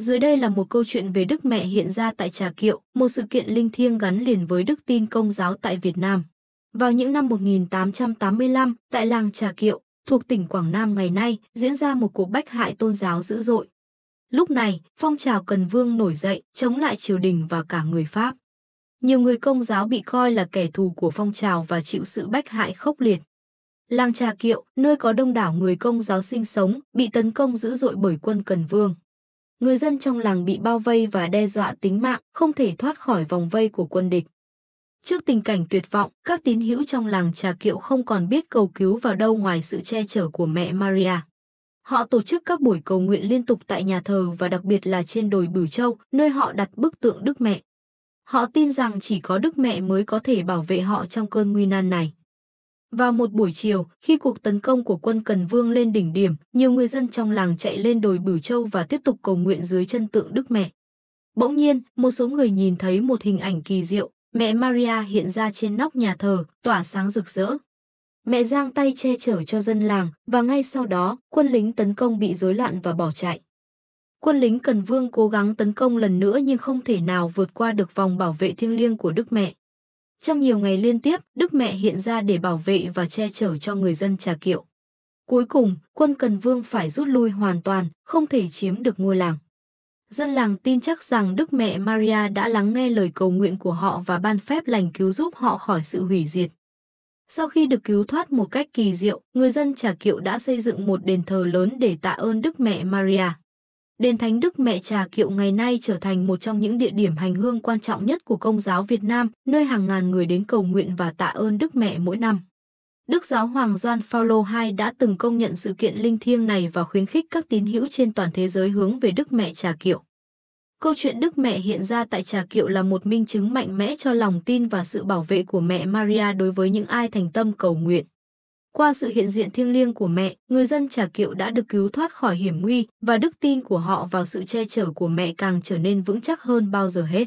Dưới đây là một câu chuyện về Đức Mẹ hiện ra tại Trà Kiệu, một sự kiện linh thiêng gắn liền với đức tin công giáo tại Việt Nam. Vào những năm 1885, tại làng Trà Kiệu, thuộc tỉnh Quảng Nam ngày nay, diễn ra một cuộc bách hại tôn giáo dữ dội. Lúc này, phong trào Cần Vương nổi dậy, chống lại triều đình và cả người Pháp. Nhiều người công giáo bị coi là kẻ thù của phong trào và chịu sự bách hại khốc liệt. Làng Trà Kiệu, nơi có đông đảo người công giáo sinh sống, bị tấn công dữ dội bởi quân Cần Vương người dân trong làng bị bao vây và đe dọa tính mạng, không thể thoát khỏi vòng vây của quân địch. Trước tình cảnh tuyệt vọng, các tín hữu trong làng Trà Kiệu không còn biết cầu cứu vào đâu ngoài sự che chở của mẹ Maria. Họ tổ chức các buổi cầu nguyện liên tục tại nhà thờ và đặc biệt là trên đồi Bửu Châu, nơi họ đặt bức tượng Đức Mẹ. Họ tin rằng chỉ có Đức Mẹ mới có thể bảo vệ họ trong cơn nguy nan này. Vào một buổi chiều, khi cuộc tấn công của quân Cần Vương lên đỉnh điểm, nhiều người dân trong làng chạy lên đồi Bửu Châu và tiếp tục cầu nguyện dưới chân tượng Đức Mẹ. Bỗng nhiên, một số người nhìn thấy một hình ảnh kỳ diệu, mẹ Maria hiện ra trên nóc nhà thờ, tỏa sáng rực rỡ. Mẹ giang tay che chở cho dân làng và ngay sau đó, quân lính tấn công bị rối loạn và bỏ chạy. Quân lính Cần Vương cố gắng tấn công lần nữa nhưng không thể nào vượt qua được vòng bảo vệ thiêng liêng của Đức Mẹ. Trong nhiều ngày liên tiếp, Đức Mẹ hiện ra để bảo vệ và che chở cho người dân Trà Kiệu. Cuối cùng, quân Cần Vương phải rút lui hoàn toàn, không thể chiếm được ngôi làng. Dân làng tin chắc rằng Đức Mẹ Maria đã lắng nghe lời cầu nguyện của họ và ban phép lành cứu giúp họ khỏi sự hủy diệt. Sau khi được cứu thoát một cách kỳ diệu, người dân Trà Kiệu đã xây dựng một đền thờ lớn để tạ ơn Đức Mẹ Maria. Đền Thánh Đức Mẹ Trà Kiệu ngày nay trở thành một trong những địa điểm hành hương quan trọng nhất của Công giáo Việt Nam, nơi hàng ngàn người đến cầu nguyện và tạ ơn Đức Mẹ mỗi năm. Đức giáo hoàng John Paulo II đã từng công nhận sự kiện linh thiêng này và khuyến khích các tín hữu trên toàn thế giới hướng về Đức Mẹ Trà Kiệu. Câu chuyện Đức Mẹ hiện ra tại Trà Kiệu là một minh chứng mạnh mẽ cho lòng tin và sự bảo vệ của mẹ Maria đối với những ai thành tâm cầu nguyện. Qua sự hiện diện thiêng liêng của mẹ, người dân Trà Kiệu đã được cứu thoát khỏi hiểm nguy và đức tin của họ vào sự che chở của mẹ càng trở nên vững chắc hơn bao giờ hết.